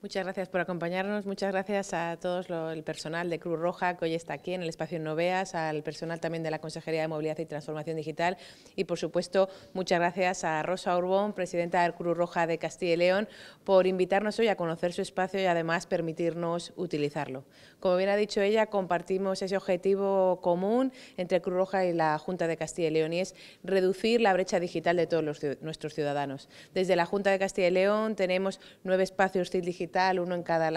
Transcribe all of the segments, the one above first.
Muchas gracias por acompañarnos, muchas gracias a todos el personal de Cruz Roja que hoy está aquí en el espacio Noveas, al personal también de la Consejería de Movilidad y Transformación Digital y por supuesto muchas gracias a Rosa Urbón, presidenta de Cruz Roja de Castilla y León, por invitarnos hoy a conocer su espacio y además permitirnos utilizarlo. Como bien ha dicho ella, compartimos ese objetivo común entre Cruz Roja y la Junta de Castilla y León y es reducir la brecha digital de todos nuestros ciudadanos. Desde la Junta de Castilla y León tenemos nueve espacios digitales uno en cada,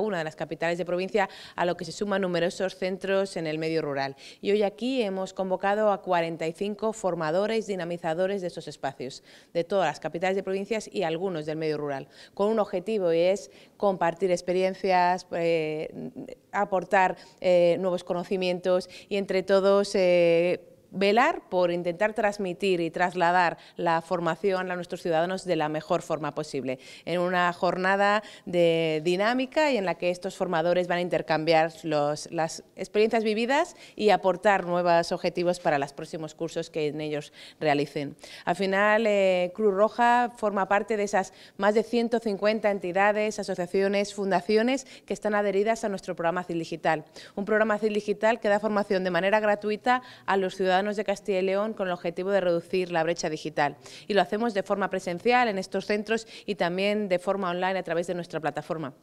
una de las capitales de provincia, a lo que se suman numerosos centros en el medio rural. Y hoy aquí hemos convocado a 45 formadores, dinamizadores de estos espacios, de todas las capitales de provincias y algunos del medio rural, con un objetivo y es compartir experiencias, eh, aportar eh, nuevos conocimientos y entre todos... Eh, velar por intentar transmitir y trasladar la formación a nuestros ciudadanos de la mejor forma posible, en una jornada de dinámica y en la que estos formadores van a intercambiar las experiencias vividas y aportar nuevos objetivos para los próximos cursos que en ellos realicen. Al final, eh, Cruz Roja forma parte de esas más de 150 entidades, asociaciones, fundaciones que están adheridas a nuestro programa CIL Digital, un programa CIL Digital que da formación de manera gratuita a los ciudadanos de Castilla y León con el objetivo de reducir la brecha digital. Y lo hacemos de forma presencial en estos centros y también de forma online a través de nuestra plataforma.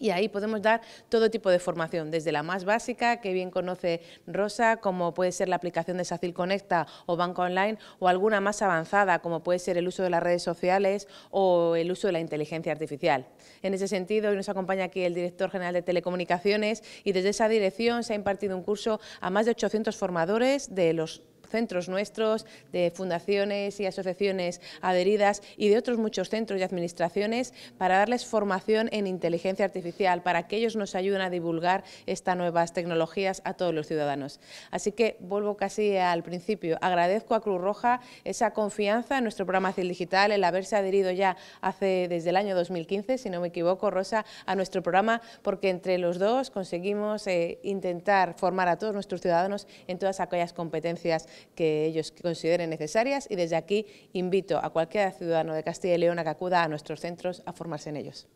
Y ahí podemos dar todo tipo de formación, desde la más básica, que bien conoce Rosa, como puede ser la aplicación de Sacil Conecta o Banco Online, o alguna más avanzada, como puede ser el uso de las redes sociales o el uso de la inteligencia artificial. En ese sentido, hoy nos acompaña aquí el director general de Telecomunicaciones y desde esa dirección se ha impartido un curso a más de 800 formadores de los centros nuestros, de fundaciones y asociaciones adheridas y de otros muchos centros y administraciones para darles formación en inteligencia artificial, para que ellos nos ayuden a divulgar estas nuevas tecnologías a todos los ciudadanos. Así que vuelvo casi al principio. Agradezco a Cruz Roja esa confianza en nuestro programa CIL Digital, el haberse adherido ya hace desde el año 2015, si no me equivoco, Rosa, a nuestro programa, porque entre los dos conseguimos eh, intentar formar a todos nuestros ciudadanos en todas aquellas competencias que ellos consideren necesarias y desde aquí invito a cualquier ciudadano de Castilla y León a que acuda a nuestros centros a formarse en ellos.